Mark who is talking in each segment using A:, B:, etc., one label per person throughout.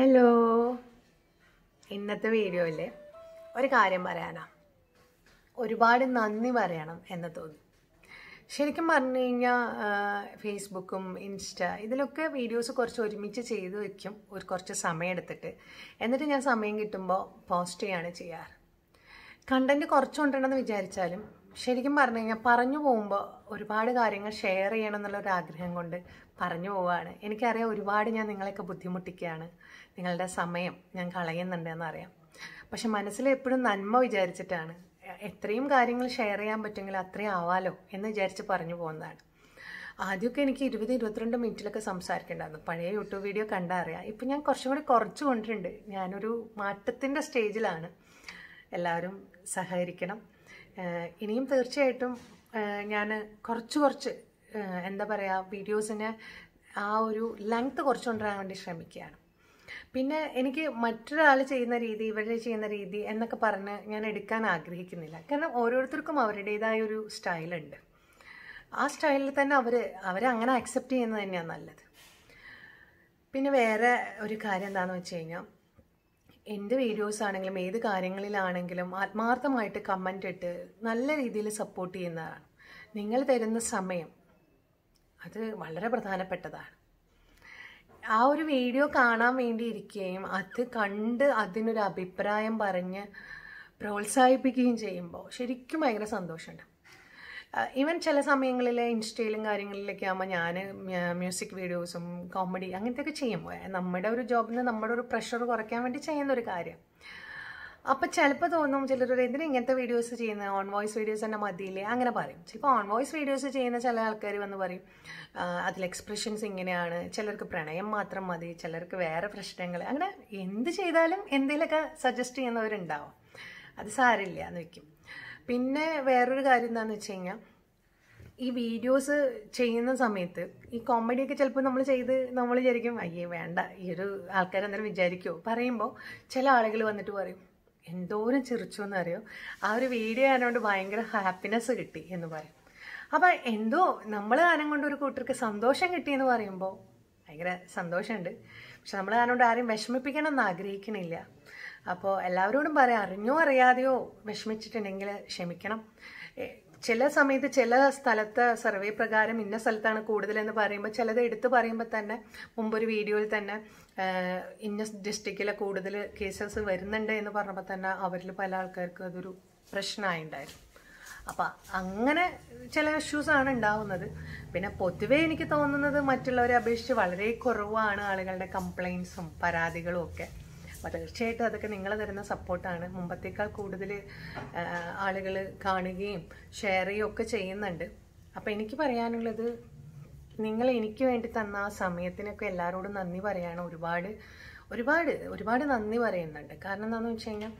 A: hello ഇന്നത്തെ വീഡിയോയിൽ ഒരു കാര്യം പറയാനാ ഒരുപാട് നന്ദി പറയണം എന്ന് തോന്നി ശരിക്കും പറഞ്ഞു കഴിഞ്ഞാൽ ഫേസ്ബുക്കും ഇൻസ്റ്റ ഇതിലൊക്കെ വീഡിയോസ് കുറച്ച് ഒരുമിച്ച് ചെയ്ത് വയ്ക്കും ഒരു കുറച്ച് സമയം എടുത്തിട്ട് എന്നിട്ട് ഞാൻ സമയം കിട്ടുമ്പോൾ പോസ്റ്റ് ചെയ്യാണ് ചെയ്യാറ് കണ്ടന്റ് കുറച്ചുണ്ടെന്ന് വിചാരിച്ചാലും ശരിക്കും പറഞ്ഞു കഴിഞ്ഞാൽ പറഞ്ഞു പോകുമ്പോൾ ഒരുപാട് കാര്യങ്ങൾ ഷെയർ ചെയ്യണം എന്നുള്ളൊരു ആഗ്രഹം കൊണ്ട് പറഞ്ഞു പോവുകയാണ് എനിക്കറിയാം ഒരുപാട് ഞാൻ നിങ്ങളെയൊക്കെ ബുദ്ധിമുട്ടിക്കുകയാണ് നിങ്ങളുടെ സമയം ഞാൻ കളയുന്നുണ്ട് എന്നറിയാം പക്ഷെ മനസ്സിൽ എപ്പോഴും നന്മ വിചാരിച്ചിട്ടാണ് എത്രയും കാര്യങ്ങൾ ഷെയർ ചെയ്യാൻ പറ്റുമെങ്കിൽ അത്രയും ആവാലോ എന്ന് വിചാരിച്ച് പറഞ്ഞു പോകുന്നതാണ് ആദ്യമൊക്കെ എനിക്ക് ഇരുപത് ഇരുപത്തിരണ്ട് മിനിറ്റിലൊക്കെ സംസാരിക്കേണ്ടായിരുന്നു പഴയ യൂട്യൂബ് വീഡിയോ കണ്ടാൽ അറിയാം ഇപ്പം ഞാൻ കുറച്ചും കൂടി കുറച്ച് കൊണ്ടിട്ടുണ്ട് ഞാനൊരു മാറ്റത്തിൻ്റെ സ്റ്റേജിലാണ് എല്ലാവരും സഹകരിക്കണം ഇനിയും തീർച്ചയായിട്ടും ഞാൻ കുറച്ച് കുറച്ച് എന്താ പറയുക വീഡിയോസിന് ആ ഒരു ലെങ്ത് കുറച്ചുകൊണ്ടുവരാൻ വേണ്ടി ശ്രമിക്കുകയാണ് പിന്നെ എനിക്ക് മറ്റൊരാൾ ചെയ്യുന്ന രീതി ഇവരുടെ ചെയ്യുന്ന രീതി എന്നൊക്കെ പറഞ്ഞ് ഞാൻ എടുക്കാൻ ആഗ്രഹിക്കുന്നില്ല കാരണം ഓരോരുത്തർക്കും അവരുടേതായ ഒരു സ്റ്റൈലുണ്ട് ആ സ്റ്റൈലിൽ തന്നെ അവർ അവരങ്ങനെ അക്സെപ്റ്റ് ചെയ്യുന്നത് തന്നെയാണ് നല്ലത് പിന്നെ വേറെ ഒരു കാര്യം എന്താണെന്ന് വെച്ച് കഴിഞ്ഞാൽ എൻ്റെ വീഡിയോസ് ആണെങ്കിലും ഏത് കാര്യങ്ങളിലാണെങ്കിലും ആത്മാർത്ഥമായിട്ട് കമൻ്റ് ഇട്ട് നല്ല രീതിയിൽ സപ്പോർട്ട് ചെയ്യുന്നതാണ് നിങ്ങൾ തരുന്ന സമയം അത് വളരെ പ്രധാനപ്പെട്ടതാണ് ആ ഒരു വീഡിയോ കാണാൻ വേണ്ടി ഇരിക്കുകയും അത് കണ്ട് അതിനൊരു അഭിപ്രായം പറഞ്ഞ് പ്രോത്സാഹിപ്പിക്കുകയും ചെയ്യുമ്പോൾ ശരിക്കും ഭയങ്കര സന്തോഷമുണ്ട് ഈവൻ ചില സമയങ്ങളിൽ ഇൻസ്റ്റയിലും കാര്യങ്ങളിലൊക്കെ ആകുമ്പോൾ ഞാൻ മ്യൂസിക് വീഡിയോസും കോമഡി അങ്ങനത്തെയൊക്കെ ചെയ്യുമ്പോൾ നമ്മുടെ ഒരു ജോബിന് നമ്മുടെ ഒരു പ്രഷർ കുറയ്ക്കാൻ വേണ്ടി ചെയ്യുന്ന ഒരു കാര്യം അപ്പൊ ചിലപ്പോൾ തോന്നും ചിലർ എന്തിനാ ഇങ്ങനത്തെ വീഡിയോസ് ചെയ്യുന്നത് ഓൺ വോയിസ് വീഡിയോസ് തന്നെ മതിയില്ലേ അങ്ങനെ പറയും ചിലപ്പോൾ ഓൺ വോയിസ് വീഡിയോസ് ചെയ്യുന്ന ചില ആൾക്കാർ വന്ന് പറയും അതിൽ എക്സ്പ്രഷൻസ് ഇങ്ങനെയാണ് ചിലർക്ക് പ്രണയം മാത്രം മതി ചിലർക്ക് വേറെ പ്രശ്നങ്ങൾ അങ്ങനെ എന്ത് ചെയ്താലും എന്തെങ്കിലുമൊക്കെ സജസ്റ്റ് ചെയ്യുന്നവരുണ്ടാവും അത് സാരില്ല എന്ന് വെക്കും പിന്നെ വേറൊരു കാര്യം എന്താണെന്ന് വെച്ച് കഴിഞ്ഞാൽ ഈ വീഡിയോസ് ചെയ്യുന്ന സമയത്ത് ഈ കോമഡിയൊക്കെ ചിലപ്പോൾ നമ്മൾ ചെയ്ത് നമ്മൾ വിചാരിക്കും അയ്യേ വേണ്ട ഈ ഒരു ആൾക്കാരെന്തായാലും വിചാരിക്കുമോ പറയുമ്പോൾ ചില ആളുകൾ വന്നിട്ട് പറയും എന്തോരം ചിരിച്ചു എന്നറിയോ ആ ഒരു വീഡിയോ ആയതുകൊണ്ട് ഭയങ്കര ഹാപ്പിനെസ് കിട്ടി എന്ന് പറയും അപ്പം എന്തോ നമ്മൾ ഗാനം കൊണ്ട് ഒരു കൂട്ടർക്ക് സന്തോഷം കിട്ടിയെന്ന് പറയുമ്പോൾ ഭയങ്കര സന്തോഷമുണ്ട് പക്ഷെ നമ്മൾ ഗാനോട് ആരെയും വിഷമിപ്പിക്കണം എന്ന് ആഗ്രഹിക്കണില്ല അപ്പോൾ എല്ലാവരോടും പറയാം അറിഞ്ഞോ അറിയാതെയോ വിഷമിച്ചിട്ടുണ്ടെങ്കിൽ ക്ഷമിക്കണം ചില സമയത്ത് ചില സ്ഥലത്ത് സർവേ പ്രകാരം ഇന്ന സ്ഥലത്താണ് കൂടുതലെന്ന് പറയുമ്പോൾ ചിലത് എടുത്തു പറയുമ്പോൾ തന്നെ മുമ്പൊരു വീഡിയോയിൽ തന്നെ ഇന്ന ഡിസ്ട്രിക്റ്റിലെ കൂടുതൽ കേസസ് വരുന്നുണ്ട് എന്ന് പറഞ്ഞപ്പോൾ തന്നെ അവരിൽ പല ആൾക്കാർക്കും അതൊരു പ്രശ്നമായിണ്ടായിരുന്നു അപ്പം അങ്ങനെ ചില ഇഷ്യൂസാണ് ഉണ്ടാവുന്നത് പിന്നെ പൊതുവേ എനിക്ക് തോന്നുന്നത് മറ്റുള്ളവരെ അപേക്ഷിച്ച് വളരെ കുറവാണ് ആളുകളുടെ കംപ്ലൈൻസും പരാതികളും ഒക്കെ അപ്പം തീർച്ചയായിട്ടും അതൊക്കെ നിങ്ങൾ തരുന്ന സപ്പോർട്ടാണ് മുമ്പത്തേക്കാൾ കൂടുതൽ ആളുകൾ കാണുകയും ഷെയർ ചെയ്യുകയും ഒക്കെ ചെയ്യുന്നുണ്ട് അപ്പം എനിക്ക് പറയാനുള്ളത് നിങ്ങൾ എനിക്ക് വേണ്ടി തന്ന ആ സമയത്തിനൊക്കെ എല്ലാവരോടും നന്ദി പറയാണ് ഒരുപാട് ഒരുപാട് ഒരുപാട് നന്ദി പറയുന്നുണ്ട് കാരണം എന്താണെന്ന് വെച്ച് കഴിഞ്ഞാൽ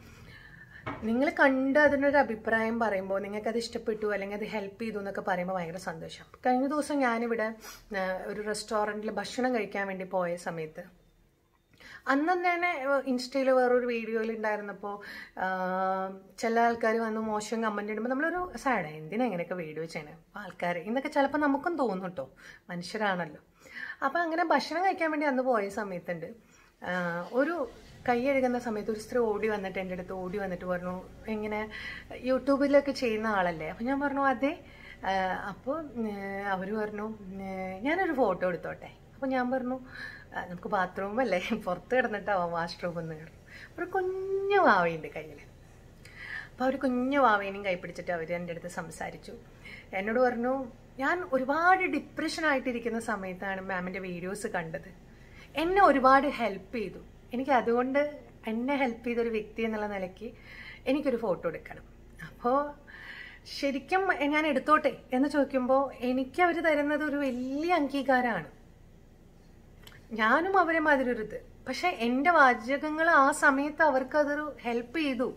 A: നിങ്ങൾ കണ്ട് അതിനൊരു അഭിപ്രായം പറയുമ്പോൾ നിങ്ങൾക്കത് ഇഷ്ടപ്പെട്ടു അല്ലെങ്കിൽ അത് ഹെൽപ്പ് ചെയ്തു എന്നൊക്കെ പറയുമ്പോൾ ഭയങ്കര സന്തോഷം കഴിഞ്ഞ ദിവസം ഞാനിവിടെ ഒരു റെസ്റ്റോറൻറ്റിൽ ഭക്ഷണം കഴിക്കാൻ വേണ്ടി പോയ സമയത്ത് അന്ന് തന്നെ ഇൻസ്റ്റയിൽ വേറൊരു വീഡിയോയിൽ ഉണ്ടായിരുന്നപ്പോൾ ചില ആൾക്കാർ വന്ന് മോശം കമൻ്റ് ഇടുമ്പോൾ നമ്മളൊരു സാഡ് എന്തിനാ ഇങ്ങനെയൊക്കെ വീഡിയോ ചെയ്യണേ അപ്പോൾ ആൾക്കാർ ഇന്നൊക്കെ ചിലപ്പോൾ നമുക്കും തോന്നും കേട്ടോ മനുഷ്യരാണല്ലോ അപ്പോൾ അങ്ങനെ ഭക്ഷണം കഴിക്കാൻ വേണ്ടി അന്ന് പോയ സമയത്തുണ്ട് ഒരു എഴുകുന്ന സമയത്ത് ഒരു സ്ത്രീ ഓടി വന്നിട്ട് എൻ്റെ അടുത്ത് ഓടി വന്നിട്ട് പറഞ്ഞു ഇങ്ങനെ യൂട്യൂബിലൊക്കെ ചെയ്യുന്ന ആളല്ലേ അപ്പോൾ ഞാൻ പറഞ്ഞു അതെ അപ്പോൾ അവർ പറഞ്ഞു ഞാനൊരു ഫോട്ടോ എടുത്തോട്ടെ അപ്പോൾ ഞാൻ പറഞ്ഞു നമുക്ക് ബാത്റൂം അല്ലേ പുറത്ത് കിടന്നിട്ടാവാം വാഷ്റൂം എന്ന് പറഞ്ഞു ഒരു കുഞ്ഞു വാവയുണ്ട് കയ്യിൽ അപ്പോൾ അവർ കുഞ്ഞു വാവേനെയും കൈ പിടിച്ചിട്ട് അവർ എൻ്റെ അടുത്ത് സംസാരിച്ചു എന്നോട് പറഞ്ഞു ഞാൻ ഒരുപാട് ഡിപ്രഷനായിട്ടിരിക്കുന്ന സമയത്താണ് മാമിൻ്റെ വീഡിയോസ് കണ്ടത് എന്നെ ഒരുപാട് ഹെൽപ്പ് ചെയ്തു എനിക്ക് അതുകൊണ്ട് എന്നെ ഹെൽപ്പ് ചെയ്തൊരു വ്യക്തി എന്നുള്ള നിലയ്ക്ക് എനിക്കൊരു ഫോട്ടോ എടുക്കണം അപ്പോൾ ശരിക്കും ഞാൻ എടുത്തോട്ടെ എന്ന് ചോദിക്കുമ്പോൾ എനിക്ക് അവർ തരുന്നത് ഒരു വലിയ അംഗീകാരമാണ് ഞാനും അവരെ ഇത് പക്ഷെ എന്റെ വാചകങ്ങൾ ആ സമയത്ത് അവർക്കതൊരു ഹെൽപ്പ് ചെയ്തു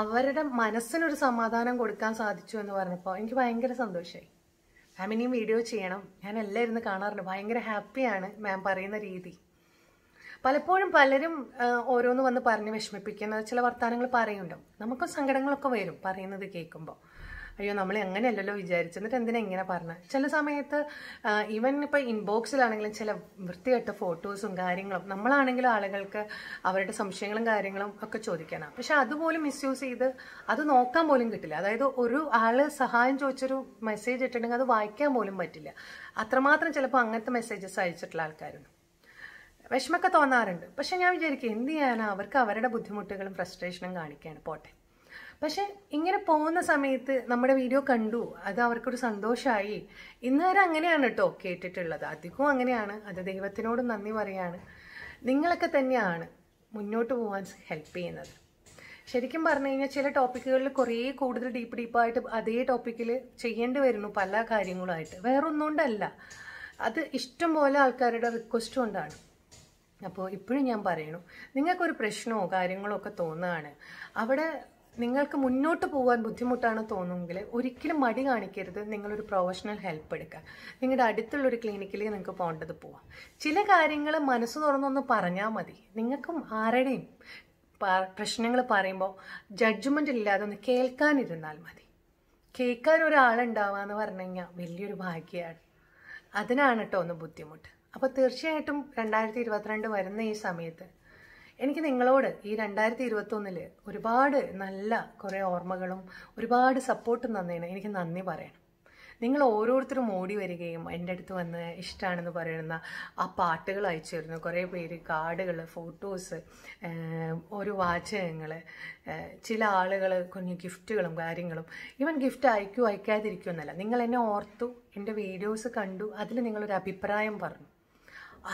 A: അവരുടെ മനസ്സിനൊരു സമാധാനം കൊടുക്കാൻ സാധിച്ചു എന്ന് പറഞ്ഞപ്പോൾ എനിക്ക് ഭയങ്കര സന്തോഷമായി മാം ഇനിയും വീഡിയോ ചെയ്യണം ഞാൻ എല്ലാം ഇരുന്ന് കാണാറുണ്ട് ഭയങ്കര ഹാപ്പിയാണ് മാം പറയുന്ന രീതി പലപ്പോഴും പലരും ഓരോന്ന് വന്ന് പറഞ്ഞ് വിഷമിപ്പിക്കുന്ന ചില വർത്തമാനങ്ങൾ പറയുന്നുണ്ടാവും നമുക്കും സങ്കടങ്ങളൊക്കെ വരും പറയുന്നത് കേൾക്കുമ്പോൾ അയ്യോ നമ്മൾ എങ്ങനെയല്ലല്ലോ വിചാരിച്ചു എന്നിട്ട് എന്തിനാ ഇങ്ങനെ പറഞ്ഞത് ചില സമയത്ത് ഈവൻ ഇപ്പോൾ ഇൻബോക്സിലാണെങ്കിലും ചില വൃത്തികെട്ട ഫോട്ടോസും കാര്യങ്ങളും നമ്മളാണെങ്കിലും ആളുകൾക്ക് അവരുടെ സംശയങ്ങളും കാര്യങ്ങളും ഒക്കെ ചോദിക്കാനാണ് പക്ഷെ അതുപോലും മിസ്യൂസ് ചെയ്ത് അത് നോക്കാൻ പോലും കിട്ടില്ല അതായത് ഒരു ആൾ സഹായം ചോദിച്ചൊരു മെസ്സേജ് ഇട്ടിട്ടുണ്ടെങ്കിൽ അത് വായിക്കാൻ പോലും പറ്റില്ല അത്രമാത്രം ചിലപ്പോൾ അങ്ങനത്തെ മെസ്സേജസ് അയച്ചിട്ടുള്ള ആൾക്കാരുണ്ട് വിഷമമൊക്കെ തോന്നാറുണ്ട് പക്ഷെ ഞാൻ വിചാരിക്കും എന്ത് ചെയ്യാനാണ് അവർക്ക് അവരുടെ ബുദ്ധിമുട്ടുകളും ഫ്രസ്ട്രേഷനും കാണിക്കുകയാണ് പോട്ടെ പക്ഷേ ഇങ്ങനെ പോകുന്ന സമയത്ത് നമ്മുടെ വീഡിയോ കണ്ടു അത് അവർക്കൊരു സന്തോഷമായി ഇന്ന് വരെ അങ്ങനെയാണ് കേട്ടോ കേട്ടിട്ടുള്ളത് അധികവും അങ്ങനെയാണ് അത് ദൈവത്തിനോട് നന്ദി പറയാണ് നിങ്ങളൊക്കെ തന്നെയാണ് മുന്നോട്ട് പോകാൻ ഹെൽപ്പ് ചെയ്യുന്നത് ശരിക്കും പറഞ്ഞു കഴിഞ്ഞാൽ ചില ടോപ്പിക്കുകളിൽ കുറേ കൂടുതൽ ഡീപ്പ് ഡീപ്പായിട്ട് അതേ ടോപ്പിക്കിൽ ചെയ്യേണ്ടി വരുന്നു പല കാര്യങ്ങളുമായിട്ട് വേറൊന്നുകൊണ്ടല്ല അത് ഇഷ്ടം പോലെ ആൾക്കാരുടെ റിക്വസ്റ്റ് കൊണ്ടാണ് അപ്പോൾ ഇപ്പോഴും ഞാൻ പറയണു നിങ്ങൾക്കൊരു പ്രശ്നമോ കാര്യങ്ങളോ ഒക്കെ തോന്നുകയാണ് അവിടെ നിങ്ങൾക്ക് മുന്നോട്ട് പോകാൻ ബുദ്ധിമുട്ടാണ് തോന്നുമെങ്കിൽ ഒരിക്കലും മടി കാണിക്കരുത് നിങ്ങളൊരു പ്രൊഫഷണൽ ഹെൽപ്പ് എടുക്കുക നിങ്ങളുടെ അടുത്തുള്ളൊരു ക്ലിനിക്കിലേക്ക് നിങ്ങൾക്ക് പോകേണ്ടത് പോവാം ചില കാര്യങ്ങൾ മനസ്സ് തുറന്നൊന്ന് പറഞ്ഞാൽ മതി നിങ്ങൾക്കും ആരുടെയും പ്രശ്നങ്ങൾ പറയുമ്പോൾ ജഡ്ജ്മെൻ്റ് ഇല്ലാതെ ഒന്ന് കേൾക്കാനിരുന്നാൽ മതി കേൾക്കാൻ ഒരാളുണ്ടാവുക എന്ന് പറഞ്ഞു കഴിഞ്ഞാൽ വലിയൊരു ഭാഗ്യമാണ് അതിനാണ് കേട്ടോ ഒന്ന് ബുദ്ധിമുട്ട് അപ്പോൾ തീർച്ചയായിട്ടും രണ്ടായിരത്തി ഇരുപത്തിരണ്ട് വരുന്ന ഈ സമയത്ത് എനിക്ക് നിങ്ങളോട് ഈ രണ്ടായിരത്തി ഇരുപത്തൊന്നില് ഒരുപാട് നല്ല കുറേ ഓർമ്മകളും ഒരുപാട് സപ്പോർട്ടും തന്നേന് എനിക്ക് നന്ദി പറയണം നിങ്ങൾ ഓരോരുത്തരും ഓടി വരികയും എൻ്റെ അടുത്ത് വന്ന് ഇഷ്ടമാണെന്ന് പറയുന്ന ആ പാട്ടുകൾ അയച്ചു തരുന്നു കുറേ പേര് കാർഡുകൾ ഫോട്ടോസ് ഓരോ വാചകങ്ങൾ ചില ആളുകൾ കുഞ്ഞു ഗിഫ്റ്റുകളും കാര്യങ്ങളും ഇവൻ ഗിഫ്റ്റ് അയക്കൂ അയക്കാതിരിക്കുമെന്നല്ല നിങ്ങൾ എന്നെ ഓർത്തു എൻ്റെ വീഡിയോസ് കണ്ടു അതിൽ നിങ്ങളൊരു അഭിപ്രായം പറഞ്ഞു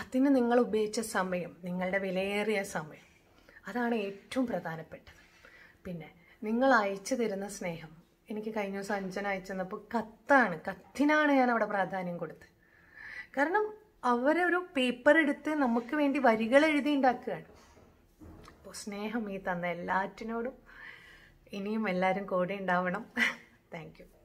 A: അതിന് നിങ്ങൾ ഉപയോഗിച്ച സമയം നിങ്ങളുടെ വിലയേറിയ സമയം അതാണ് ഏറ്റവും പ്രധാനപ്പെട്ടത് പിന്നെ നിങ്ങൾ അയച്ചു തരുന്ന സ്നേഹം എനിക്ക് കഴിഞ്ഞ ദിവസം അഞ്ചന തന്നപ്പോൾ കത്താണ് കത്തിനാണ് ഞാൻ അവിടെ പ്രാധാന്യം കൊടുത്തത് കാരണം അവരൊരു പേപ്പർ എടുത്ത് നമുക്ക് വേണ്ടി വരികൾ എഴുതി ഉണ്ടാക്കുകയാണ് അപ്പോൾ സ്നേഹം ഈ തന്ന എല്ലാറ്റിനോടും ഇനിയും എല്ലാവരും കൂടെ ഉണ്ടാവണം താങ്ക്